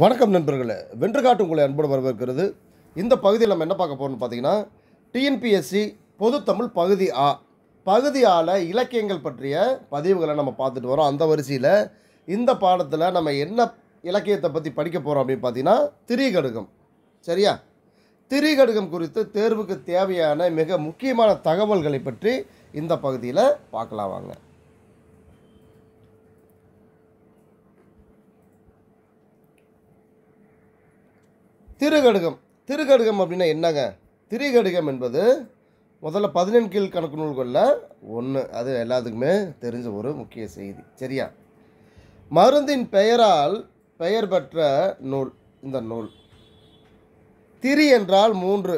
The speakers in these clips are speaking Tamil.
வணக்கம் நண்பர்களே வென்று காட்டு உங்களை அன்போடு வரவேற்கிறது இந்த பகுதியில் நம்ம என்ன பார்க்க போகிறோம்னு பார்த்தீங்கன்னா டிஎன்பிஎஸ்சி பொதுத்தமிழ் பகுதி ஆ பகுதி ஆல இலக்கியங்கள் பற்றிய பதிவுகளை நம்ம பார்த்துட்டு வரோம் அந்த வரிசையில் இந்த பாடத்தில் நம்ம என்ன இலக்கியத்தை பற்றி படிக்க போகிறோம் அப்படின்னு பார்த்தீங்கன்னா திரிகடுகம் சரியா திரிகடுகம் குறித்து தேர்வுக்கு தேவையான மிக முக்கியமான தகவல்களை பற்றி இந்த பகுதியில் பார்க்கலாம் வாங்க திருகடுகம் திருகடுகம் அப்படின்னா என்னங்க திரிகடுகம் என்பது முதல்ல பதினெண் கீழ் கணக்கு நூல்களில் ஒன்று அது எல்லாத்துக்குமே தெரிஞ்ச ஒரு முக்கிய செய்தி சரியா மருந்தின் பெயரால் பெயர் பெற்ற நூல் இந்த நூல் திரி என்றால் மூன்று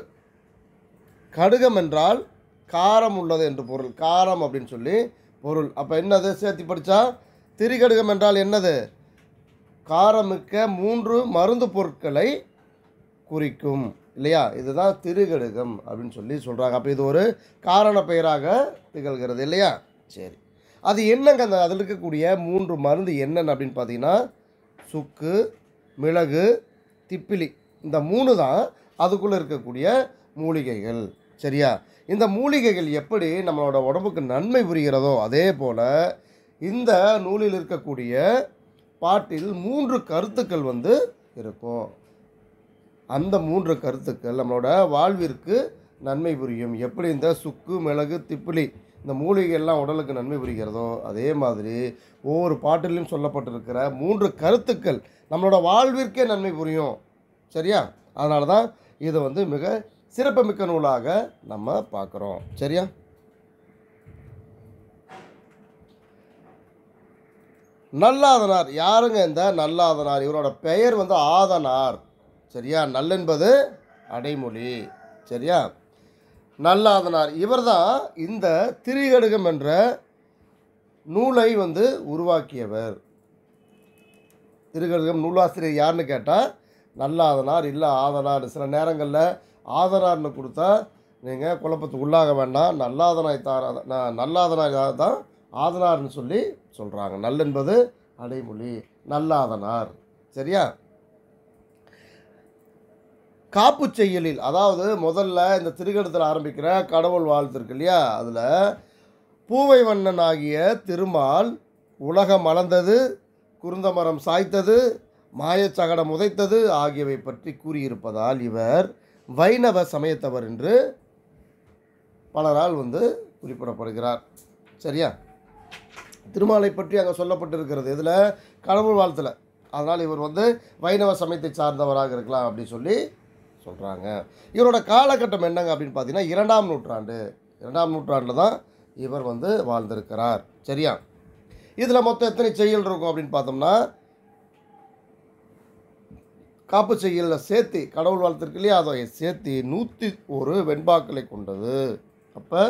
கடுகம் என்றால் காரம் உள்ளது என்று பொருள் காரம் அப்படின்னு சொல்லி பொருள் அப்போ என்னது சேர்த்து படித்தா திரிகடுகம் என்றால் என்னது காரமிக்க மூன்று மருந்து பொருட்களை குறிக்கும் இல்லையா இதுதான் திருகடுகம் அப்படின்னு சொல்லி சொல்கிறாங்க அப்போ இது ஒரு காரண பெயராக திகழ்கிறது இல்லையா சரி அது என்னங்க அந்த அதில் இருக்கக்கூடிய மூன்று மருந்து என்னென்னு அப்படின்னு பார்த்தீங்கன்னா சுக்கு மிளகு திப்பிலி இந்த மூணு தான் அதுக்குள்ளே இருக்கக்கூடிய மூலிகைகள் சரியா இந்த மூலிகைகள் எப்படி நம்மளோட உடம்புக்கு நன்மை புரிகிறதோ அதே போல் இந்த நூலில் இருக்கக்கூடிய பாட்டில் மூன்று கருத்துக்கள் வந்து இருக்கும் அந்த மூன்று கருத்துக்கள் நம்மளோட வாழ்விற்கு நன்மை புரியும் எப்படி இந்த சுக்கு மிளகு திப்பிலி இந்த மூலிகைகள்லாம் உடலுக்கு நன்மை புரிகிறதோ அதே மாதிரி ஒவ்வொரு பாட்டிலையும் சொல்லப்பட்டிருக்கிற மூன்று கருத்துக்கள் நம்மளோட வாழ்விற்கே நன்மை புரியும் சரியா அதனால தான் இதை வந்து மிக சிறப்புமிக்க நூலாக நம்ம பார்க்குறோம் சரியா நல்லாதனார் யாருங்க இந்த நல்லாதனார் இவரோட பெயர் வந்து ஆதனார் சரியா நல்லென்பது அடைமொழி சரியா நல்லாதனார் இவர் தான் இந்த திரிகடுகம் என்ற நூலை வந்து உருவாக்கியவர் திருகடுகம் நூலாசிரியர் யாருன்னு கேட்டால் நல்லாதனார் இல்லை ஆதனார் சில நேரங்களில் ஆதனார்னு கொடுத்தா நீங்கள் குழப்பத்துக்கு உள்ளாக வேண்டாம் நல்லாதனாய் தாராத நல்லாதனாய் தான் ஆதனார்னு சொல்லி சொல்கிறாங்க நல்லென்பது அடைமொழி நல்லாதனார் சரியா காப்பு செய்யலில் அதாவது முதல்ல இந்த திருக்கடத்தில் ஆரம்பிக்கிற கடவுள் வாழ்த்து இருக்கு இல்லையா அதில் பூவை வண்ணன் ஆகிய திருமால் உலகம் மலர்ந்தது குருந்தமரம் சாய்த்தது மாயச்சகடம் உதைத்தது ஆகியவை பற்றி கூறியிருப்பதால் இவர் வைணவ சமயத்தவர் என்று பலரால் வந்து குறிப்பிடப்படுகிறார் சரியா திருமாலை பற்றி அங்கே சொல்லப்பட்டிருக்கிறது இதில் கடவுள் வாழ்த்தில் அதனால் இவர் வந்து வைணவ சமயத்தை சார்ந்தவராக இருக்கலாம் அப்படின்னு சொல்லி சொல்கிறாங்க இவரோட காலகட்டம் என்னங்க அப்படின்னு பார்த்தீங்கன்னா இரண்டாம் நூற்றாண்டு இரண்டாம் நூற்றாண்டில் தான் இவர் வந்து வாழ்ந்திருக்கிறார் சரியா இதில் மொத்தம் எத்தனை செய்யல் இருக்கும் அப்படின்னு பார்த்தோம்னா காப்பு செய்யலில் சேர்த்து கடவுள் வாழ்த்திருக்கு இல்லையா அதை சேர்த்து நூற்றி ஒரு வெண்பாக்களை கொண்டது அப்போ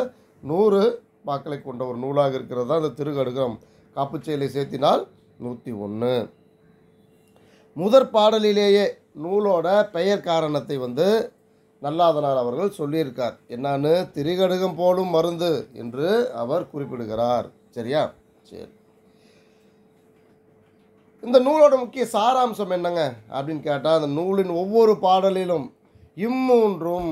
நூறு பாக்களை கொண்ட ஒரு நூலாக இருக்கிறது தான் இந்த திருகடுகம் காப்பு செயலை சேர்த்தினால் நூற்றி ஒன்று முதற் பாடலிலேயே நூலோட பெயர் காரணத்தை வந்து நல்லாதனார் அவர்கள் சொல்லியிருக்கார் என்னான்னு திரிகடுகம் போலும் மருந்து என்று அவர் குறிப்பிடுகிறார் சரியா சரி இந்த நூலோட முக்கிய சாராம்சம் என்னங்க அப்படின்னு கேட்டால் அந்த நூலின் ஒவ்வொரு பாடலிலும் இம்மூன்றும்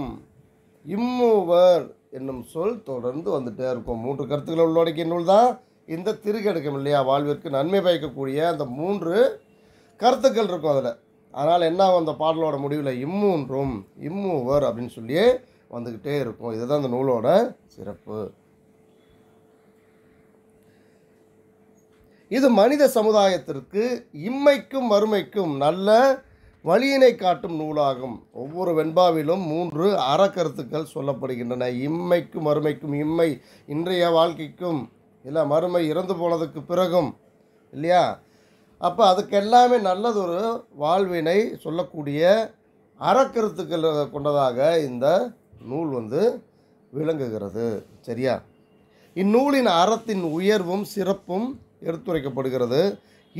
இம்மூவர் என்னும் சொல் தொடர்ந்து வந்துகிட்டே இருக்கும் மூன்று கருத்துக்களை உள்ளடக்கிய நூல் தான் இந்த திருக்கெடுக்கம் இல்லையா வாழ்விற்கு நன்மை பயக்கக்கூடிய அந்த மூன்று கருத்துக்கள் இருக்கும் அதில் அதனால் என்ன அந்த பாடலோட முடிவில் இம்முன்றும் இம்மூவர் அப்படின்னு சொல்லி வந்துக்கிட்டே இருக்கும் இதுதான் அந்த நூலோட சிறப்பு இது மனித சமுதாயத்திற்கு இம்மைக்கும் வறுமைக்கும் நல்ல வழியினை காட்டும் நூலாகும் ஒவ்வொரு வெண்பாவிலும் மூன்று அறக்கருத்துக்கள் சொல்லப்படுகின்றன இம்மைக்கும் வறுமைக்கும் இம்மை இன்றைய வாழ்க்கைக்கும் இல்லை மறுமை இறந்து போனதுக்கு பிறகும் இல்லையா அப்போ அதுக்கு எல்லாமே நல்லது ஒரு வாழ்வினை சொல்லக்கூடிய அறக்கருத்துக்கள் கொண்டதாக இந்த நூல் வந்து விளங்குகிறது சரியா இந்நூலின் அறத்தின் உயர்வும் சிறப்பும் எடுத்துரைக்கப்படுகிறது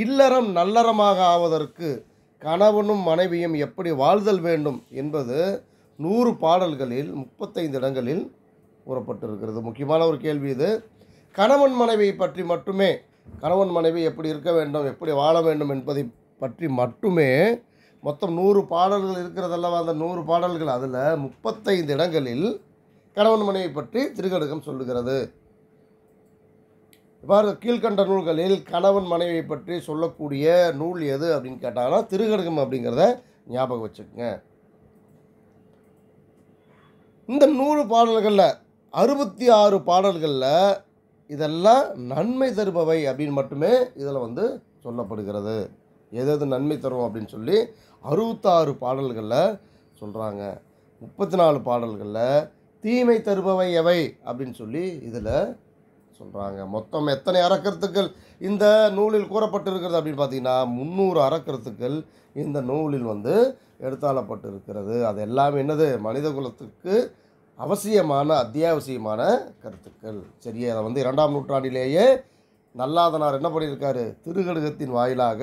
இல்லறம் நல்லறமாக ஆவதற்கு கணவனும் மனைவியும் எப்படி வாழ்தல் வேண்டும் என்பது நூறு பாடல்களில் முப்பத்தைந்து இடங்களில் கூறப்பட்டிருக்கிறது முக்கியமான ஒரு கேள்வி இது கணவன் மனைவியை பற்றி மட்டுமே கணவன் மனைவி எப்படி இருக்க வேண்டும் எப்படி வாழ வேண்டும் என்பதை பற்றி மட்டுமே மொத்தம் நூறு பாடல்கள் இருக்கிறதல்லவா அந்த நூறு பாடல்கள் அதில் முப்பத்தைந்து இடங்களில் கணவன் மனைவி பற்றி திருக்கடுக்கம் சொல்லுகிறது இவ்வாறு கீழ்கண்ட நூல்களில் கணவன் மனைவி பற்றி சொல்லக்கூடிய நூல் எது அப்படின்னு கேட்டாங்கன்னா திருக்கடுகம் அப்படிங்கிறத ஞாபகம் வச்சுக்கோங்க இந்த நூறு பாடல்களில் அறுபத்தி ஆறு பாடல்களில் இதெல்லாம் நன்மை தருபவை அப்படின்னு மட்டுமே இதில் வந்து சொல்லப்படுகிறது எது எது நன்மை தரும் அப்படின்னு சொல்லி அறுபத்தாறு பாடல்களில் சொல்கிறாங்க முப்பத்தி நாலு பாடல்களில் தீமை தருபவை எவை அப்படின்னு சொல்லி இதில் சொல்கிறாங்க மொத்தம் எத்தனை அறக்கருத்துக்கள் இந்த நூலில் கூறப்பட்டிருக்கிறது அப்படின்னு பார்த்தீங்கன்னா முந்நூறு அறக்கருத்துக்கள் இந்த நூலில் வந்து எடுத்தாளப்பட்டிருக்கிறது அது எல்லாமே என்னது மனித குலத்துக்கு அவசியமான அத்தியாவசியமான கருத்துக்கள் சரியா அதை வந்து இரண்டாம் நூற்றாண்டிலேயே நல்லாதனார் என்ன பண்ணியிருக்காரு திருகடுகத்தின் வாயிலாக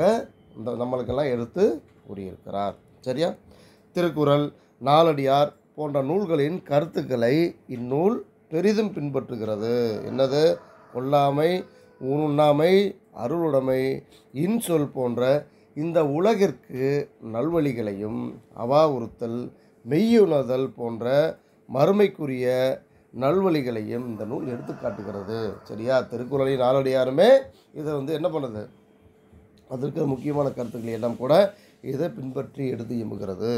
இந்த நம்மளுக்கெல்லாம் எடுத்து கூறியிருக்கிறார் சரியா திருக்குறள் நாலடியார் போன்ற நூல்களின் கருத்துக்களை இந்நூல் பெரிதும் பின்பற்றுகிறது என்னது கொல்லாமை உண்ணாமை அருளுடைமை இன்சொல் போன்ற இந்த உலகிற்கு நல்வழிகளையும் அவாவுறுத்தல் மெய்யுணர்தல் போன்ற மறுமைக்குரிய நல்வழிகளையும் இந்த நூல் எடுத்துக்காட்டுகிறது சரியா திருக்குறளையும் நாளடியாருமே இதை வந்து என்ன பண்ணுது அதற்கு முக்கியமான கருத்துக்களை எல்லாம் கூட இதை பின்பற்றி எடுத்து இயம்புகிறது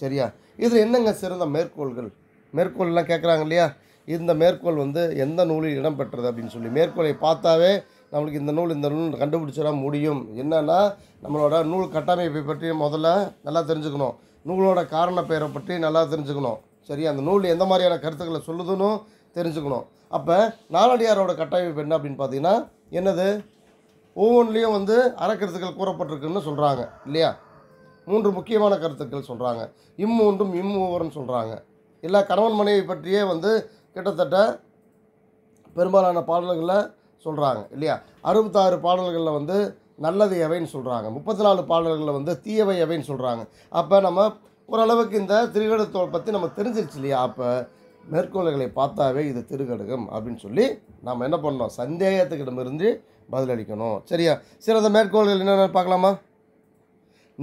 சரியா இதில் என்னங்க சிறந்த மேற்கோள்கள் மேற்கோள்லாம் கேட்குறாங்க இல்லையா இந்த மேற்கோள் வந்து எந்த நூலில் இடம்பெற்றது அப்படின்னு சொல்லி மேற்கோளை பார்த்தாவே நம்மளுக்கு இந்த நூல் இந்த நூல் கண்டுபிடிச்சிட முடியும் என்னென்னா நம்மளோட நூல் கட்டமைப்பை பற்றி முதல்ல நல்லா தெரிஞ்சுக்கணும் நூலோட காரண பெயரை பற்றி நல்லா தெரிஞ்சுக்கணும் சரி அந்த நூல் எந்த மாதிரியான கருத்துக்களை சொல்லுதுன்னு தெரிஞ்சுக்கணும் அப்போ நாலடியாரோட கட்டமைப்பு என்ன அப்படின்னு பார்த்தீங்கன்னா என்னது ஒவ்வொன்றிலையும் வந்து அறக்கருத்துக்கள் கூறப்பட்டிருக்குன்னு சொல்கிறாங்க இல்லையா மூன்று முக்கியமான கருத்துக்கள் சொல்கிறாங்க இம்மூன்றும் இம்மூவர்னு சொல்கிறாங்க இல்லை கணவன் மனைவி பற்றியே வந்து கிட்டத்தட்ட பெரும்பாலான பாடல்களில் சொல்கிறாங்க இல்லையா அறுபத்தாறு பாடல்களில் வந்து நல்லது எவைன்னு சொல்கிறாங்க முப்பத்தி நாலு பாடல்களில் வந்து தீயவை எவைன்னு சொல்கிறாங்க அப்போ நம்ம ஓரளவுக்கு இந்த திருகடத்தோல் பற்றி நம்ம தெரிஞ்சிருச்சு இல்லையா அப்போ மேற்கோள்களை பார்த்தாவே இது திருகடுகம் அப்படின்னு சொல்லி நாம் என்ன பண்ணோம் சந்தேகத்துக்கிடமிருந்து பதிலளிக்கணும் சரியா சரி அந்த மேற்கோள்கள் என்னென்ன பார்க்கலாமா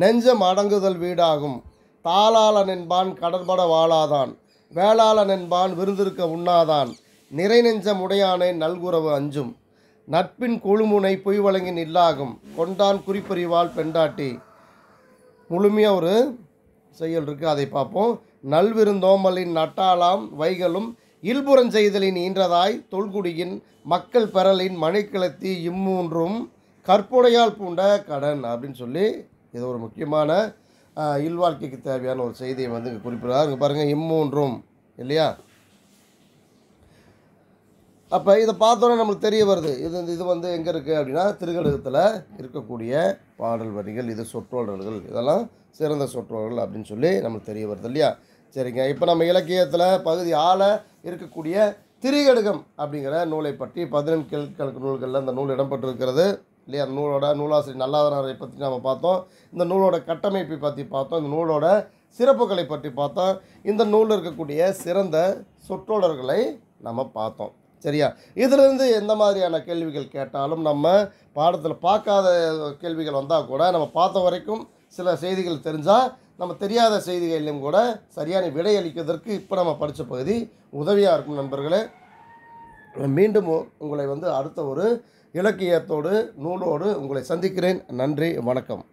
நெஞ்சம் அடங்குதல் வீடாகும் தாளாளன் என்பான் கடற்பட வாழாதான் வேளாளன் என்பான் விருந்திருக்க உண்ணாதான் நிறை நெஞ்சம் உடையானை நல்குறவு அஞ்சும் நட்பின் கொழுமுனை பொய் வழங்கி நில்லாகும் கொண்டான் குறிப்பறிவால் பெண்டாட்டி முழுமையாக ஒரு செயல் இருக்குது அதை பார்ப்போம் நல்விருந்தோமலின் நட்டாளாம் வைகளும் இல்புறஞ்செய்தலின் செய்தலின் ஈன்றதாய் தொல்குடியின் மக்கள் பெறலின் மணிக்கிழத்தி இம்மூன்றும் கற்புடையால் பூண்ட கடன் அப்படின்னு சொல்லி இது ஒரு முக்கியமான இல்வாழ்க்கைக்கு தேவையான ஒரு செய்தியை வந்து குறிப்பிடுறாரு பாருங்கள் இம்மூன்றும் இல்லையா அப்போ இதை பார்த்தோன்னே நம்மளுக்கு தெரிய வருது இது இது வந்து எங்கே இருக்குது அப்படின்னா திருக்கடகத்தில் இருக்கக்கூடிய பாடல் வரிகள் இது சொற்றொடர்கள் இதெல்லாம் சிறந்த சொற்றொடர்கள் அப்படின்னு சொல்லி நம்மளுக்கு தெரிய வருது இல்லையா சரிங்க இப்போ நம்ம இலக்கியத்தில் பகுதி ஆள இருக்கக்கூடிய திரிகடுகம் அப்படிங்கிற நூலை பற்றி பதினெண் கிழக்கு நூல்களில் அந்த நூல் இடம்பெற்றிருக்கிறது இல்லையா அந்த நூலோட நூலாசிரியர் நல்லாதனரை பற்றி நம்ம பார்த்தோம் இந்த நூலோட கட்டமைப்பை பற்றி பார்த்தோம் இந்த நூலோட சிறப்புகளை பற்றி பார்த்தோம் இந்த நூலில் இருக்கக்கூடிய சிறந்த சொற்றொடர்களை நம்ம பார்த்தோம் சரியா இதிலிருந்து எந்த மாதிரியான கேள்விகள் கேட்டாலும் நம்ம பாடத்தில் பார்க்காத கேள்விகள் வந்தால் கூட நம்ம பார்த்த வரைக்கும் சில செய்திகள் தெரிஞ்சால் நம்ம தெரியாத செய்திகளிலும் கூட சரியான விடை அளிக்கிறதற்கு இப்போ நம்ம படித்த பகுதி உதவியாக இருக்கும் நண்பர்களே மீண்டும் உங்களை வந்து அடுத்த ஒரு இலக்கியத்தோடு நூலோடு உங்களை சந்திக்கிறேன் நன்றி வணக்கம்